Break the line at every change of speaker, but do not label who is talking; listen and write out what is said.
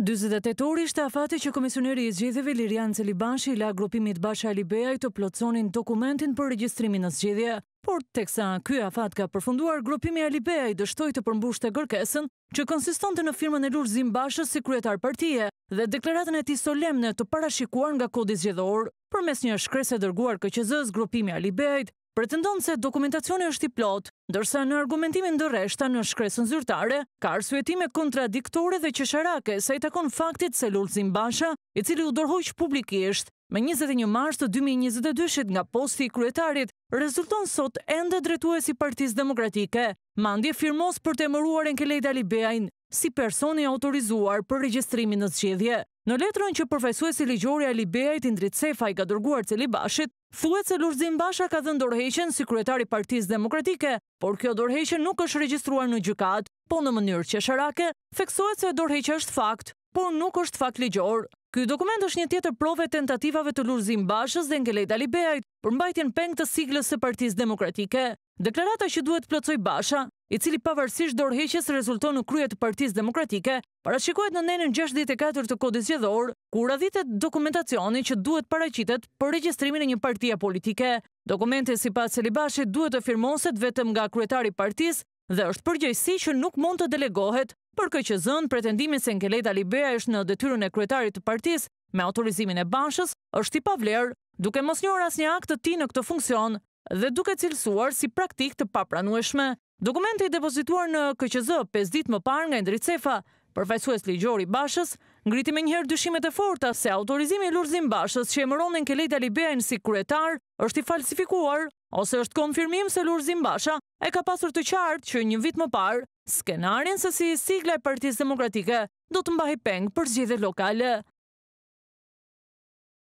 28 orë ishte afati që Komisioneri i zgjedhjeve Lirian Celibashi la grupimit Basha Alibeaj të plotësonin dokumentin për regjistrimin në zgjedhje, por teksa ky afat ka përfunduar grupimi Alibeaj dështoi të përmbushte kërkesën që konsistonte në firmën e Lur bashës si kryetar partie dhe deklaratën e tij solemne të parashikuar nga kodi zgjedhor përmes një shkrese dërguar KQZ-s grupimi Alibeaj pretendon se dokumentacioni është i plot, dërsa në argumentimin dërreshta në shkresën zyrtare, ka arsuetime kontradiktore dhe qesharake se i takon faktit se Lulzim Zimbasha, i cili u dorhojsh publikisht, me 21 mars të 2022 nga posti i kryetarit, rezulton sot enda dretu e si partiz demokratike, mandje firmos për të mëruar në kelejda libejnë, si personi autorizuar për registrimin në zgjedhje. Në letrën që përfajsu e si ligjori Alibejajt Indritsefa i ka dërguar Celibashit, Thuet se Lurzim Basha ka dhënë dorëheqen si kryetari partiz demokratike, por kjo dorheqen nuk është registruar në gjykat, po në mënyrë që theksohet feksohet se dorheqe është fakt, por nuk është fakt ligjor. Ky dokument është një tjetër prove tentativave të Lurzim Bashës dhe ngelejt Alibejt për mbajtjen peng të siglës së partiz demokratike. Deklarata që duhet plëcoj Basha i cili pavarësisht dorheqes rezulton në kryet të partiz demokratike, parashikohet në nenën 64 të kodis gjithor, ku radhitet dokumentacioni që duhet paraqitet për registrimin e një partia politike. Dokumente si pas Selibashit duhet të firmoset vetëm nga kryetari partiz dhe është përgjëjsi që nuk mund të delegohet për këtë që zënë pretendimin se lejta libera është në detyrën e kryetarit të partiz me autorizimin e bashës, është i pavlerë, duke mos njërë as një akt të ti në këtë funksion dhe duke cilësuar si praktik të papranueshme. Dokumente i depozituar në KQZ 5 dit më par nga Indricefa, përfajsues ligjori bashës, ngriti me njëherë dyshimet e forta se autorizimi e lurzim bashës që e mëronin ke lejta libejnë si kuretar është i falsifikuar ose është konfirmim se lurzim basha e ka pasur të qartë që një vit më par skenarin se si sigla e partiz demokratike do të mbahi peng për zgjithet lokale.